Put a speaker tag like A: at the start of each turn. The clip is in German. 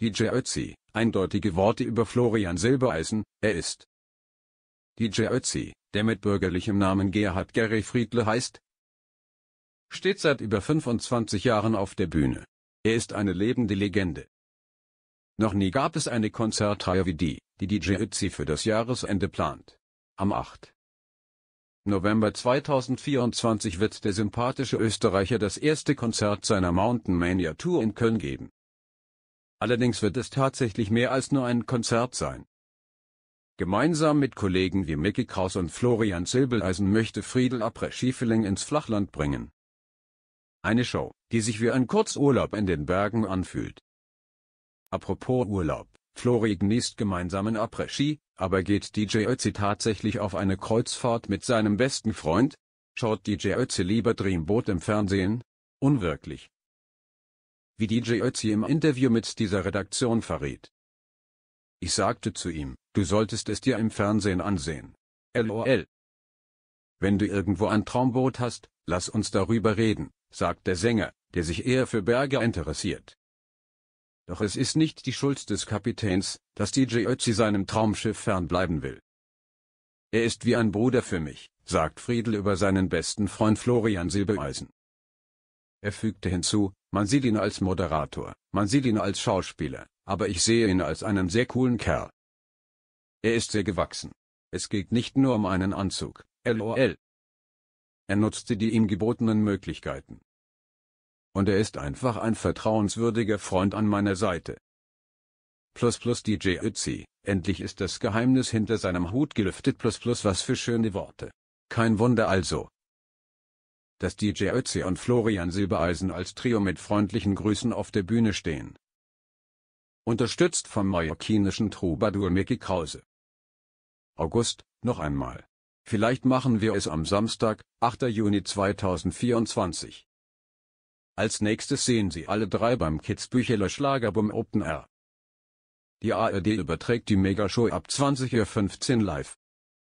A: DJ Ötzi, eindeutige Worte über Florian Silbereisen, er ist DJ Ötzi, der mit bürgerlichem Namen Gerhard Gerry Friedle heißt, steht seit über 25 Jahren auf der Bühne. Er ist eine lebende Legende. Noch nie gab es eine Konzertreihe wie die, die DJ Ötzi für das Jahresende plant. Am 8. November 2024 wird der sympathische Österreicher das erste Konzert seiner Mountain Mania Tour in Köln geben. Allerdings wird es tatsächlich mehr als nur ein Konzert sein. Gemeinsam mit Kollegen wie Mickey Kraus und Florian Silbeleisen möchte Friedel Après Skifeeling ins Flachland bringen. Eine Show, die sich wie ein Kurzurlaub in den Bergen anfühlt. Apropos Urlaub, Flori genießt gemeinsamen Après-Ski, aber geht DJ Ötzi tatsächlich auf eine Kreuzfahrt mit seinem besten Freund? Schaut DJ Ötzi lieber Dreamboat im Fernsehen? Unwirklich wie DJ Ötzi im Interview mit dieser Redaktion verriet. Ich sagte zu ihm, du solltest es dir im Fernsehen ansehen. LOL. Wenn du irgendwo ein Traumboot hast, lass uns darüber reden, sagt der Sänger, der sich eher für Berge interessiert. Doch es ist nicht die Schuld des Kapitäns, dass DJ Ötzi seinem Traumschiff fernbleiben will. Er ist wie ein Bruder für mich, sagt Friedel über seinen besten Freund Florian Silbereisen. Er fügte hinzu, man sieht ihn als Moderator, man sieht ihn als Schauspieler, aber ich sehe ihn als einen sehr coolen Kerl. Er ist sehr gewachsen. Es geht nicht nur um einen Anzug, lol. Er nutzte die ihm gebotenen Möglichkeiten. Und er ist einfach ein vertrauenswürdiger Freund an meiner Seite. Plus plus DJ Ötzi, endlich ist das Geheimnis hinter seinem Hut gelüftet plus plus was für schöne Worte. Kein Wunder also, dass DJ Ötzi und Florian Silbereisen als Trio mit freundlichen Grüßen auf der Bühne stehen. Unterstützt vom mallorquinischen Troubadour Mickey Krause. August, noch einmal. Vielleicht machen wir es am Samstag, 8. Juni 2024. Als nächstes sehen Sie alle drei beim Kitzbücheler Schlagerbum Open Air. Die ARD überträgt die Megashow ab 20.15 Uhr live.